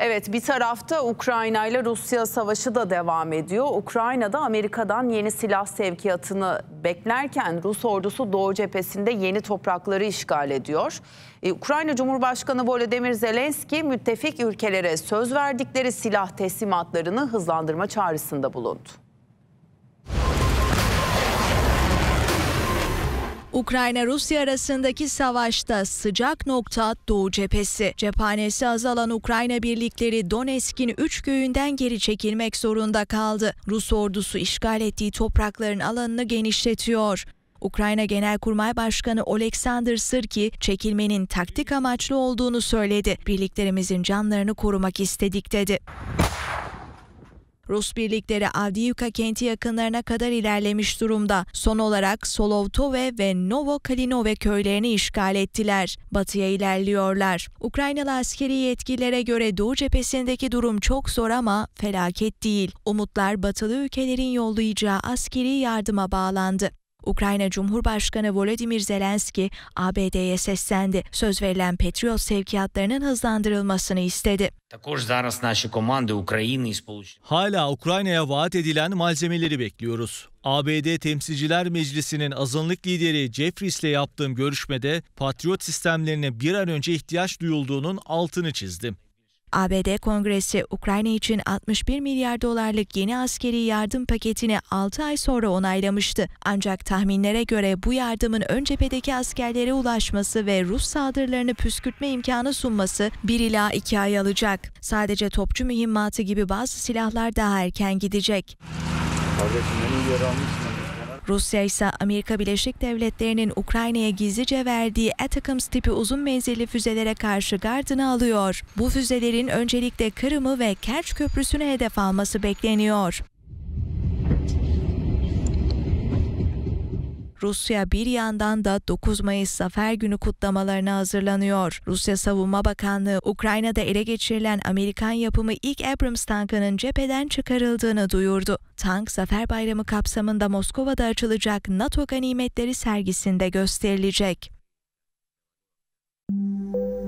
Evet bir tarafta Ukrayna ile Rusya savaşı da devam ediyor. Ukrayna'da Amerika'dan yeni silah sevkiyatını beklerken Rus ordusu Doğu cephesinde yeni toprakları işgal ediyor. Ee, Ukrayna Cumhurbaşkanı Volodymyr Zelenski müttefik ülkelere söz verdikleri silah teslimatlarını hızlandırma çağrısında bulundu. Ukrayna-Rusya arasındaki savaşta sıcak nokta Doğu cephesi. Cephanesi azalan Ukrayna birlikleri Donetsk'in 3 köyünden geri çekilmek zorunda kaldı. Rus ordusu işgal ettiği toprakların alanını genişletiyor. Ukrayna Genelkurmay Başkanı Oleksandr Sırki çekilmenin taktik amaçlı olduğunu söyledi. Birliklerimizin canlarını korumak istedik dedi. Rus birlikleri Avdiivka kenti yakınlarına kadar ilerlemiş durumda. Son olarak Solovtove ve Novo Kalinove köylerini işgal ettiler. Batıya ilerliyorlar. Ukraynalı askeri yetkililere göre Doğu cephesindeki durum çok zor ama felaket değil. Umutlar batılı ülkelerin yollayacağı askeri yardıma bağlandı. Ukrayna Cumhurbaşkanı Volodymyr Zelenski ABD'ye seslendi. Söz verilen Patriot sevkiyatlarının hızlandırılmasını istedi. Hala Ukrayna'ya vaat edilen malzemeleri bekliyoruz. ABD Temsilciler Meclisi'nin azınlık lideri Jeffries ile yaptığım görüşmede Patriot sistemlerine bir an önce ihtiyaç duyulduğunun altını çizdim. ABD Kongresi Ukrayna için 61 milyar dolarlık yeni askeri yardım paketini 6 ay sonra onaylamıştı. Ancak tahminlere göre bu yardımın ön cephedeki askerlere ulaşması ve Rus saldırılarını püskürtme imkanı sunması 1 ila 2 ay alacak. Sadece topçu mühimmatı gibi bazı silahlar daha erken gidecek. Kardeşim, Rusya ise Amerika Birleşik Devletleri'nin Ukrayna'ya gizlice verdiği ATACMS tipi uzun menzilli füzelere karşı gardını alıyor. Bu füzelerin öncelikle Kırım'ı ve Kerç Köprüsü'nü hedef alması bekleniyor. Rusya bir yandan da 9 Mayıs Zafer Günü kutlamalarına hazırlanıyor. Rusya Savunma Bakanlığı Ukrayna'da ele geçirilen Amerikan yapımı ilk Abrams tankının cepheden çıkarıldığını duyurdu. Tank Zafer Bayramı kapsamında Moskova'da açılacak NATO Ganimetleri sergisinde gösterilecek. Müzik